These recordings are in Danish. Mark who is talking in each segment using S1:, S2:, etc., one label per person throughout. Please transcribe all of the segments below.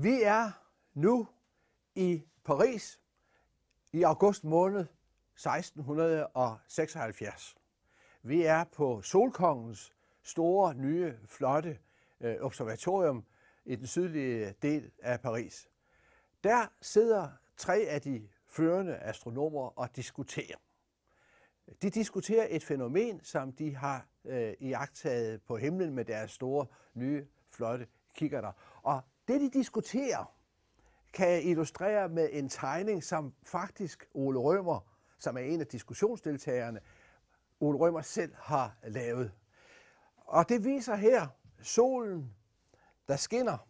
S1: Vi er nu i Paris i august måned 1676. Vi er på Solkongens store, nye, flotte øh, observatorium i den sydlige del af Paris. Der sidder tre af de førende astronomer og diskuterer. De diskuterer et fænomen, som de har øh, iagtaget på himlen med deres store, nye, flotte kikkerter. Og det, de diskuterer, kan jeg illustrere med en tegning, som faktisk Ole Rømer, som er en af diskussionsdeltagerne, Ole Rømer selv har lavet. Og det viser her solen, der skinner,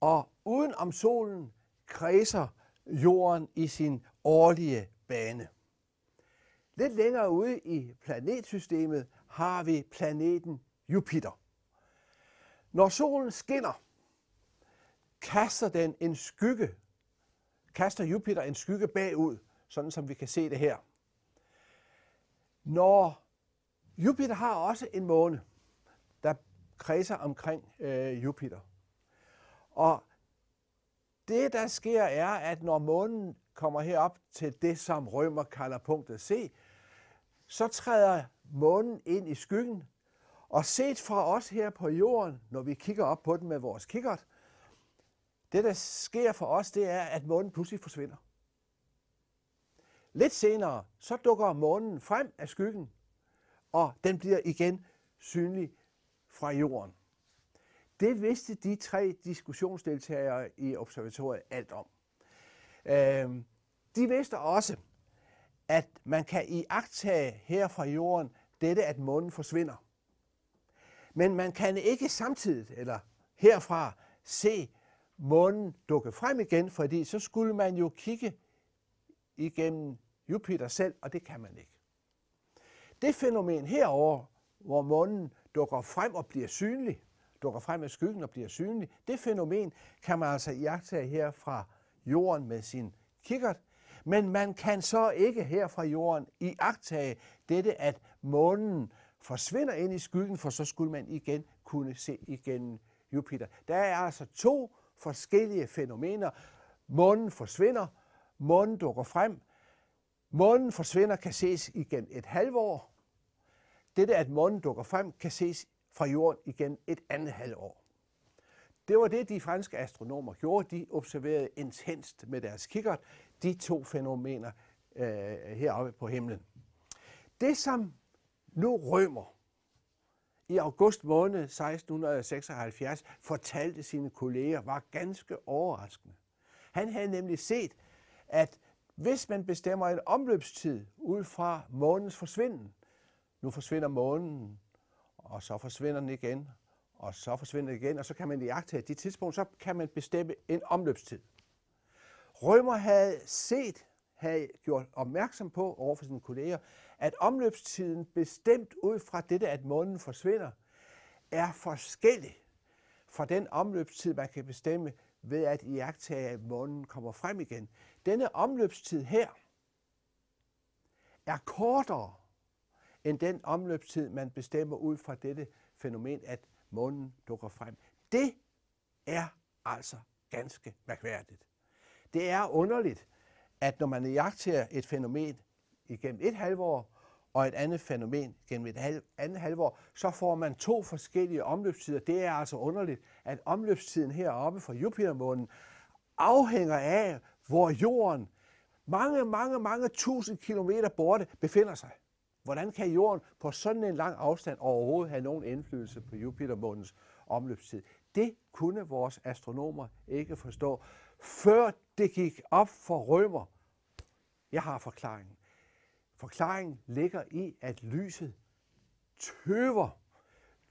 S1: og uden om solen kredser jorden i sin årlige bane. Lidt længere ude i planetsystemet har vi planeten Jupiter. Når solen skinner, kaster den en skygge, kaster Jupiter en skygge bagud, sådan som vi kan se det her. Når Jupiter har også en måne, der kredser omkring øh, Jupiter. Og det, der sker, er, at når månen kommer herop til det, som Rømer kalder punktet C, så træder månen ind i skyggen. Og set fra os her på jorden, når vi kigger op på den med vores kikkert, det, der sker for os, det er, at månen pludselig forsvinder. Lidt senere, så dukker månen frem af skyggen, og den bliver igen synlig fra jorden. Det vidste de tre diskussionsdeltagere i observatoriet alt om. Øhm, de vidste også, at man kan iagtage her fra jorden dette, at månen forsvinder. Men man kan ikke samtidig, eller herfra, se månen dukke frem igen, fordi så skulle man jo kigge igennem Jupiter selv, og det kan man ikke. Det fænomen herover, hvor månen dukker frem og bliver synlig, dukker frem af skyggen og bliver synlig, det fænomen kan man altså iagtage her fra jorden med sin kikkert, men man kan så ikke her fra jorden iagtage dette, at månen forsvinder ind i skyggen, for så skulle man igen kunne se igennem Jupiter. Der er altså to forskellige fænomener. Månen forsvinder, månen dukker frem. Månen forsvinder kan ses igen et halvår. Dette, at månen dukker frem, kan ses fra jorden igen et andet halvår. Det var det, de franske astronomer gjorde. De observerede intenst med deres kikkert de to fænomener øh, heroppe på himlen. Det, som nu rømer i august måned 1676 fortalte sine kolleger, var ganske overraskende. Han havde nemlig set, at hvis man bestemmer en omløbstid ud fra månens forsvinden, nu forsvinder månen, og så forsvinder den igen, og så forsvinder den igen, og så kan man agt de tidspunkter, så kan man bestemme en omløbstid. Rømer havde set havde gjort opmærksom på over for sine kolleger, at omløbstiden bestemt ud fra dette, at månen forsvinder, er forskellig fra den omløbstid, man kan bestemme ved at iagtage, at månen kommer frem igen. Denne omløbstid her er kortere end den omløbstid, man bestemmer ud fra dette fænomen, at månen dukker frem. Det er altså ganske mærkværdigt. Det er underligt, at når man jagter et fænomen igennem et halvår, og et andet fænomen gennem et halv, andet halvår, så får man to forskellige omløbstider. Det er altså underligt, at omløbstiden heroppe fra Jupitermånen afhænger af, hvor jorden mange, mange, mange tusind kilometer borte befinder sig. Hvordan kan jorden på sådan en lang afstand overhovedet have nogen indflydelse på Jupitermånens omløbstid? Det kunne vores astronomer ikke forstå før det gik op for rømer. Jeg har forklaringen. Forklaringen ligger i, at lyset tøver.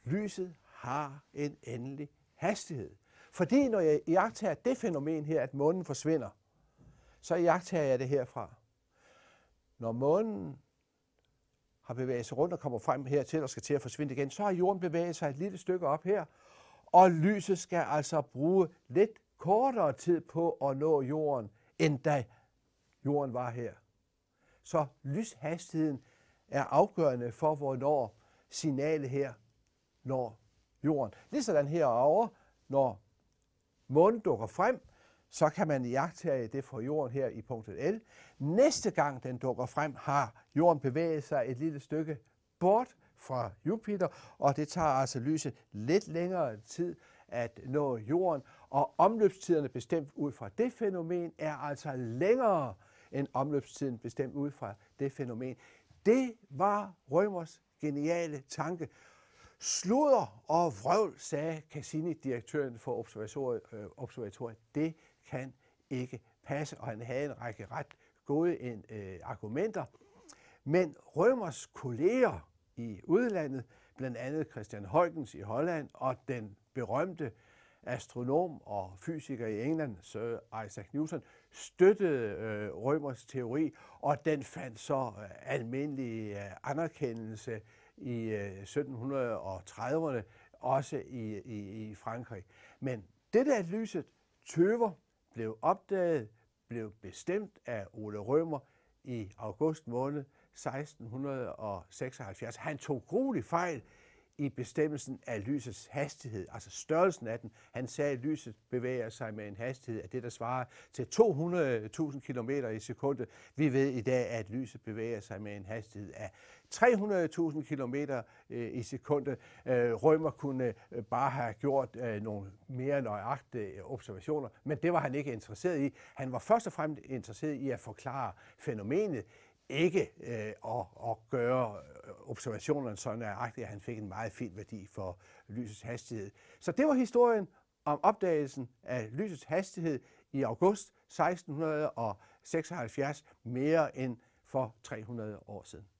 S1: Lyset har en endelig hastighed. Fordi når jeg iagtager det fænomen her, at månen forsvinder, så iagtager jeg det herfra. Når månen har bevæget sig rundt og kommer frem her til og skal til at forsvinde igen, så har jorden bevæget sig et lille stykke op her, og lyset skal altså bruge lidt kortere tid på at nå jorden, end da jorden var her. Så lyshastigheden er afgørende for, hvornår signalet her når jorden. Ligesådan herovre, når månen dukker frem, så kan man iagtage det fra jorden her i punktet L. Næste gang den dukker frem, har jorden bevæget sig et lille stykke bort fra Jupiter, og det tager altså lyset lidt længere tid at nå jorden, og omløbstiderne bestemt ud fra det fænomen er altså længere end omløbstiden bestemt ud fra det fænomen. Det var Rømers geniale tanke. Sluder og vrøvl, sagde Cassini, direktøren for observatoriet, øh, observatoriet. Det kan ikke passe, og han havde en række ret gode en, øh, argumenter. Men Rømers kolleger i udlandet, blandt andet Christian Huygens i Holland og den berømte astronom og fysiker i England, Sir Isaac Newton, støttede øh, Rømers teori, og den fandt så øh, almindelig øh, anerkendelse i øh, 1730'erne, også i, i, i Frankrig. Men det der lyset tøver blev opdaget, blev bestemt af Ole Rømer i august måned 1676. Han tog grueligt fejl i bestemmelsen af lysets hastighed, altså størrelsen af den. Han sagde, at lyset bevæger sig med en hastighed af det, der svarer til 200.000 km i sekundet. Vi ved i dag, at lyset bevæger sig med en hastighed af 300.000 km øh, i sekundet. Øh, Rømer kunne øh, bare have gjort nogle mere nøjagtige observationer, men det var han ikke interesseret i. Han var først og fremmest interesseret i at forklare fænomenet ikke øh, at, at gøre øh, observationerne så nøjagtigt, at han fik en meget fin værdi for lysets hastighed. Så det var historien om opdagelsen af lysets hastighed i august 1676, mere end for 300 år siden.